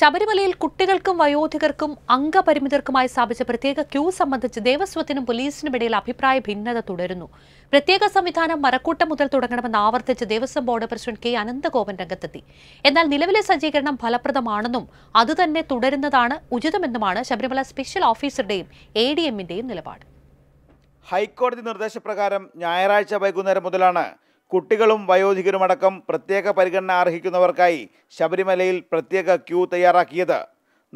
ശബരിമലയിൽ കുട്ടികൾക്കും വയോധികർക്കും അംഗപരിമിതർക്കുമായി സ്ഥാപിച്ച പ്രത്യേക ക്യൂ സംബന്ധിച്ച് ദേവസ്വത്തിനും ഇടയിൽ അഭിപ്രായ ഭിന്നത തുടരുന്നു പ്രത്യേക സംവിധാനം മരക്കൂട്ടം മുതൽ തുടങ്ങണമെന്ന് ആവർത്തിച്ച് Devaswom board president K Ananthagopan രംഗത്തെത്തി എന്നാൽ നിലവിലെ സജ്ജീകരണം ഫലപ്രദമാണെന്നും അതുതന്നെ തുടരുന്നതാണ് ഉചിതമെന്നുമാണ് ശബരിമല സ്പെഷ്യൽ ഓഫീസറുടെയും എ ഡി എമ്മിന്റെയും നിലപാട് ഹൈക്കോടതി നിർദ്ദേശപ്രകാരം ഞായറാഴ്ച വൈകുന്നേരം മുതലാണ് കുട്ടികളും വയോധികരുമടക്കം പ്രത്യേക പരിഗണന അർഹിക്കുന്നവർക്കായി ശബരിമലയിൽ പ്രത്യേക ക്യൂ തയ്യാറാക്കിയത്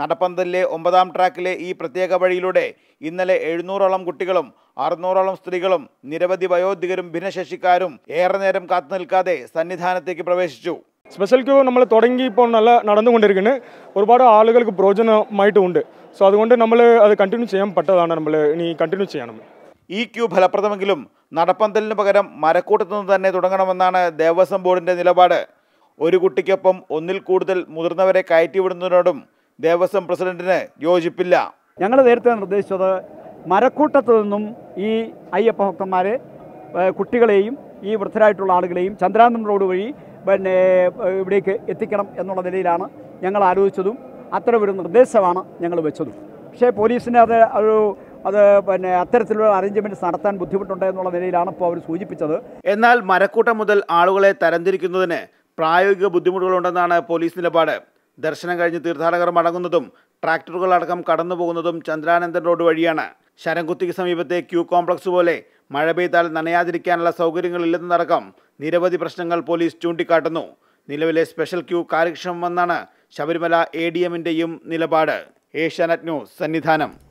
നടപ്പന്തലിലെ ഒമ്പതാം ട്രാക്കിലെ ഈ പ്രത്യേക വഴിയിലൂടെ ഇന്നലെ എഴുന്നൂറോളം കുട്ടികളും അറുന്നൂറോളം സ്ത്രീകളും നിരവധി വയോധികരും ഭിന്നശേഷിക്കാരും ഏറെ നേരം കാത്തു നിൽക്കാതെ സന്നിധാനത്തേക്ക് പ്രവേശിച്ചു സ്പെഷ്യൽ ക്യൂ നമ്മൾ തുടങ്ങി ഇപ്പോൾ നല്ല നടന്നുകൊണ്ടിരിക്കുന്നത് ഒരുപാട് ആളുകൾക്ക് പ്രയോജനമായിട്ടുമുണ്ട് സോ അതുകൊണ്ട് നമ്മൾ അത് കണ്ടിന്യൂ ചെയ്യാൻ പറ്റതാണ് നമ്മൾ ഇനി കണ്ടിന്യൂ ചെയ്യണം ഈ ക്യൂ ഫലപ്രദമെങ്കിലും നടപ്പന്തലിന് പകരം മരക്കൂട്ടത്തു നിന്ന് തന്നെ തുടങ്ങണമെന്നാണ് ദേവസ്വം ബോർഡിൻ്റെ നിലപാട് ഒരു കുട്ടിക്കൊപ്പം ഒന്നിൽ കൂടുതൽ മുതിർന്നവരെ കയറ്റിവിടുന്നതിനോടും ദേവസ്വം പ്രസിഡന്റിന് യോജിപ്പില്ല ഞങ്ങൾ നേരത്തെ നിർദ്ദേശിച്ചത് മരക്കൂട്ടത്തു നിന്നും ഈ അയ്യപ്പ ഭക്തന്മാരെ കുട്ടികളെയും ഈ വൃദ്ധരായിട്ടുള്ള ആളുകളെയും ചന്ദ്രാനന്ദം റോഡ് വഴി പിന്നെ ഇവിടേക്ക് എത്തിക്കണം എന്നുള്ള നിലയിലാണ് ഞങ്ങൾ ആലോചിച്ചതും അത്തരമൊരു നിർദ്ദേശമാണ് ഞങ്ങൾ വെച്ചതും പക്ഷേ പോലീസിന് അത് ഒരു അത് പിന്നെ അത്തരത്തിലുള്ള അറേഞ്ച്മെൻറ്റ്സ് നടത്താൻ ബുദ്ധിമുട്ടുണ്ട് എന്നുള്ള നിലയിലാണ് ഇപ്പോൾ അവർ സൂചിപ്പിച്ചത് എന്നാൽ മരക്കൂട്ടം മുതൽ ആളുകളെ തരംതിരിക്കുന്നതിന് പ്രായോഗിക ബുദ്ധിമുട്ടുകളുണ്ടെന്നാണ് പോലീസ് നിലപാട് ദർശനം കഴിഞ്ഞ് തീർത്ഥാടകർ മടങ്ങുന്നതും ട്രാക്ടറുകൾ അടക്കം കടന്നു പോകുന്നതും ചന്ദ്രാനന്ദൻ റോഡ് വഴിയാണ് ശരംകുത്തിക്ക് സമീപത്തെ ക്യൂ കോംപ്ലക്സ് പോലെ മഴ പെയ്താൽ നനയാതിരിക്കാനുള്ള സൗകര്യങ്ങളില്ലെന്നതടക്കം നിരവധി പ്രശ്നങ്ങൾ പോലീസ് ചൂണ്ടിക്കാട്ടുന്നു നിലവിലെ സ്പെഷ്യൽ ക്യൂ കാര്യക്ഷമമെന്നാണ് ശബരിമല എ ഡി എമ്മിൻ്റെയും നിലപാട് ഏഷ്യാനെറ്റ് ന്യൂസ് സന്നിധാനം